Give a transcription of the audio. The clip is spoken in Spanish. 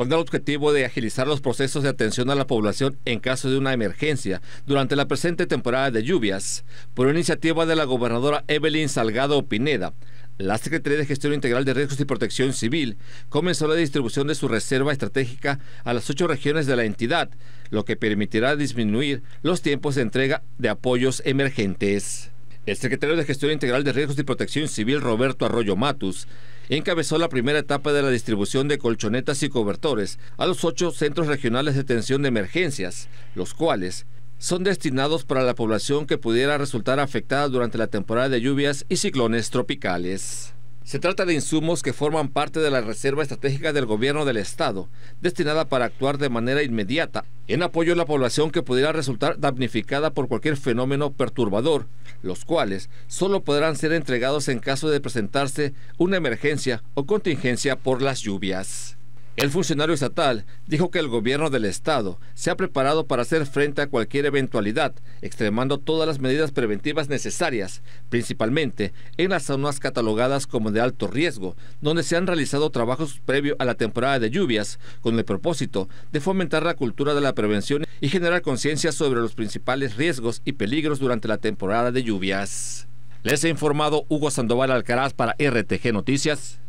con el objetivo de agilizar los procesos de atención a la población en caso de una emergencia durante la presente temporada de lluvias, por iniciativa de la gobernadora Evelyn Salgado Pineda. La Secretaría de Gestión Integral de Riesgos y Protección Civil comenzó la distribución de su reserva estratégica a las ocho regiones de la entidad, lo que permitirá disminuir los tiempos de entrega de apoyos emergentes. El secretario de Gestión Integral de Riesgos y Protección Civil, Roberto Arroyo Matus, encabezó la primera etapa de la distribución de colchonetas y cobertores a los ocho centros regionales de atención de emergencias, los cuales son destinados para la población que pudiera resultar afectada durante la temporada de lluvias y ciclones tropicales. Se trata de insumos que forman parte de la Reserva Estratégica del Gobierno del Estado, destinada para actuar de manera inmediata en apoyo a la población que pudiera resultar damnificada por cualquier fenómeno perturbador, los cuales solo podrán ser entregados en caso de presentarse una emergencia o contingencia por las lluvias. El funcionario estatal dijo que el gobierno del estado se ha preparado para hacer frente a cualquier eventualidad, extremando todas las medidas preventivas necesarias, principalmente en las zonas catalogadas como de alto riesgo, donde se han realizado trabajos previo a la temporada de lluvias, con el propósito de fomentar la cultura de la prevención y generar conciencia sobre los principales riesgos y peligros durante la temporada de lluvias. Les he informado Hugo Sandoval Alcaraz para RTG Noticias.